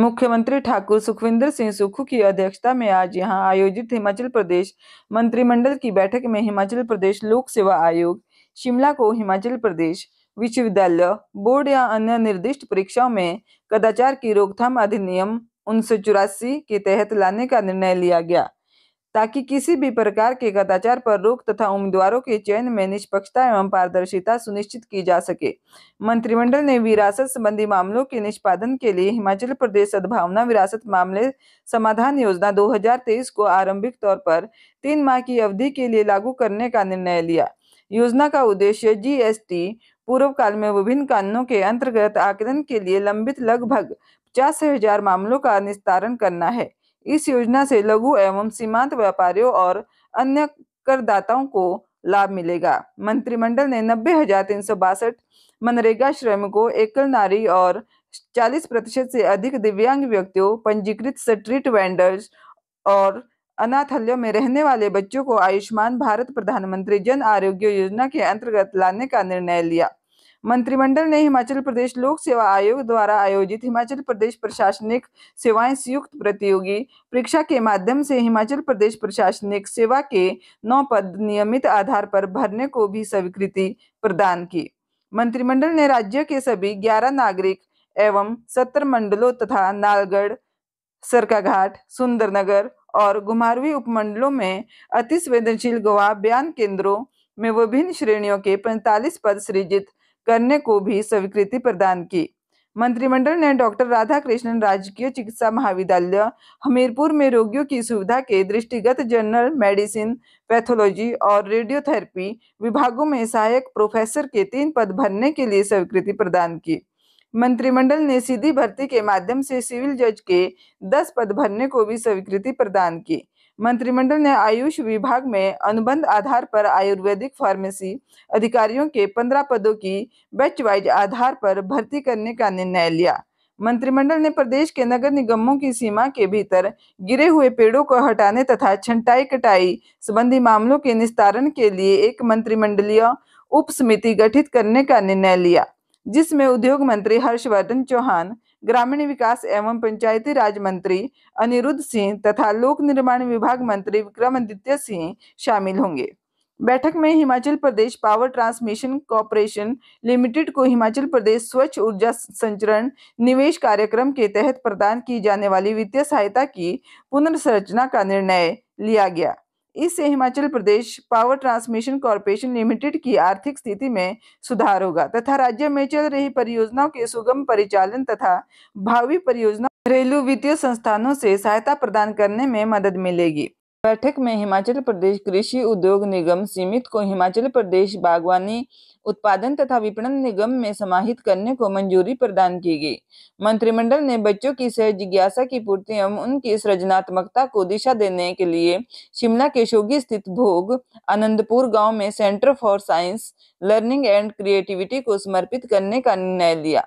मुख्यमंत्री ठाकुर सुखविंदर सिंह सुखू की अध्यक्षता में आज यहां आयोजित हिमाचल प्रदेश मंत्रिमंडल की बैठक में हिमाचल प्रदेश लोक सेवा आयोग शिमला को हिमाचल प्रदेश विश्वविद्यालय बोर्ड या अन्य निर्दिष्ट परीक्षाओं में कदाचार की रोकथाम अधिनियम उन्नीस के तहत लाने का निर्णय लिया गया ताकि किसी भी प्रकार के कदाचार पर रोक तथा उम्मीदवारों के चयन में निष्पक्षता एवं पारदर्शिता सुनिश्चित की जा सके मंत्रिमंडल ने विरासत संबंधी मामलों के निष्पादन के लिए हिमाचल प्रदेश सद्भावना विरासत मामले समाधान योजना 2023 को आरंभिक तौर पर तीन माह की अवधि के लिए लागू करने का निर्णय लिया योजना का उद्देश्य जीएसटी पूर्व काल में विभिन्न कानूनों के अंतर्गत आकलन के लिए लंबित लगभग पचास हजार मामलों का निस्तारण करना है इस योजना से लघु एवं सीमांत व्यापारियों और अन्य करदाताओं को लाभ मिलेगा मंत्रिमंडल ने नब्बे हजार तीन सौ बासठ मनरेगा श्रमिकों एकल नारी और चालीस प्रतिशत से अधिक दिव्यांग व्यक्तियों पंजीकृत स्ट्रीट वेंडर्स और अनाथल्यों में रहने वाले बच्चों को आयुष्मान भारत प्रधानमंत्री जन आरोग्य योजना के अंतर्गत लाने का निर्णय लिया मंत्रिमंडल ने हिमाचल प्रदेश लोक सेवा आयोग द्वारा आयोजित हिमाचल प्रदेश प्रशासनिक सेवाएं संयुक्त प्रतियोगी परीक्षा के माध्यम से हिमाचल प्रदेश प्रशासनिक सेवा के नौ पद नियमित आधार पर भरने को भी स्वीकृति प्रदान की मंत्रिमंडल ने राज्य के सभी ग्यारह नागरिक एवं सत्तर मंडलों तथा नालगढ़ सरकाघाट सुंदरनगर और घुमारवी उपमंडलों में अति संवेदनशील गवाह बयान केंद्रों में विभिन्न श्रेणियों के 45 पद सृजित करने को भी स्वीकृति प्रदान की मंत्रिमंडल ने डॉक्टर राधा कृष्णन राजकीय चिकित्सा महाविद्यालय हमीरपुर में रोगियों की सुविधा के दृष्टिगत जनरल मेडिसिन पैथोलॉजी और रेडियोथेरेपी विभागों में सहायक प्रोफेसर के तीन पद भरने के लिए स्वीकृति प्रदान की मंत्रिमंडल ने सीधी भर्ती के माध्यम से सिविल जज के दस पद भरने को भी स्वीकृति प्रदान की मंत्रिमंडल ने आयुष विभाग में अनुबंध आधार पर आयुर्वेदिक फार्मेसी अधिकारियों के पंद्रह पदों की बैच वाइज आधार पर भर्ती करने का निर्णय लिया मंत्रिमंडल ने प्रदेश के नगर निगमों की सीमा के भीतर गिरे हुए पेड़ों को हटाने तथा छंटाई कटाई संबंधी मामलों के निस्तारण के लिए एक मंत्रिमंडलीय उप समिति गठित करने का निर्णय लिया जिसमें उद्योग मंत्री हर्षवर्धन चौहान ग्रामीण विकास एवं पंचायती राज मंत्री अनिरुद्ध सिंह तथा लोक निर्माण विभाग मंत्री विक्रमादित्य सिंह शामिल होंगे बैठक में Himachal Pradesh power transmission corporation limited को हिमाचल प्रदेश स्वच्छ ऊर्जा संचरण निवेश कार्यक्रम के तहत प्रदान की जाने वाली वित्तीय सहायता की पुनर्संरचना का निर्णय लिया गया इससे Himachal Pradesh power transmission corporation limited की आर्थिक स्थिति में सुधार होगा तथा राज्य में चल रही परियोजनाओं के सुगम परिचालन तथा भावी परियोजना घरेलू वित्तीय संस्थानों से सहायता प्रदान करने में मदद मिलेगी बैठक में हिमाचल प्रदेश कृषि उद्योग निगम सीमित को हिमाचल प्रदेश बागवानी उत्पादन तथा विपणन निगम में समाहित करने को मंजूरी प्रदान की गई मंत्रिमंडल ने बच्चों की सह जिज्ञासा की पूर्ति एवं उनकी सृजनात्मकता को दिशा देने के लिए शिमला के शोगी स्थित भोग आनंदपुर गांव में centre for science learning and creativity को समर्पित करने का निर्णय लिया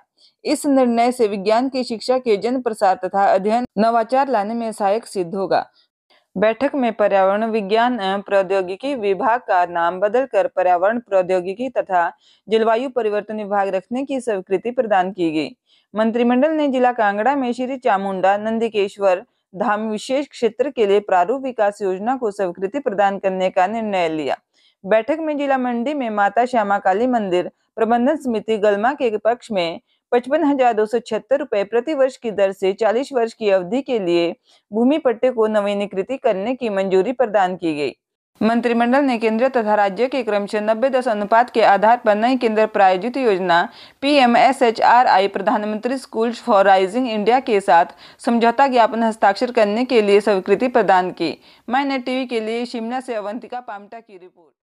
इस निर्णय से विज्ञान की शिक्षा के जन प्रसार तथा अध्ययन नवाचार लाने में सहायक सिद्ध होगा बैठक में पर्यावरण विज्ञान एवं प्रौद्योगिकी विभाग का नाम बदलकर पर्यावरण प्रौद्योगिकी तथा जलवायु परिवर्तन विभाग रखने की स्वीकृति प्रदान की गई मंत्रिमंडल ने जिला कांगड़ा में श्री चामुंडा नंदिकेश्वर धाम विशेष क्षेत्र के लिए प्रारूप विकास योजना को स्वीकृति प्रदान करने का निर्णय लिया बैठक में जिला मंडी में माता श्यामा काली मंदिर प्रबंधन समिति गलमा के पक्ष में पचपन हजार दो सौ छिहत्तर रुपए प्रति वर्ष की दर से 40 वर्ष की अवधि के लिए भूमि पट्टे को नवीनीकृत करने की मंजूरी प्रदान की गई मंत्रिमंडल ने केंद्र तथा राज्य के क्रमशः नब्बे दस अनुपात के आधार पर नई केंद्र प्रायोजित योजना P M S H R I प्रधानमंत्री स्कूल फॉर राइजिंग इंडिया के साथ समझौता ज्ञापन हस्ताक्षर करने के लिए स्वीकृति प्रदान की मैंने टीवी के लिए शिमला से अवंतिका पामटा की रिपोर्ट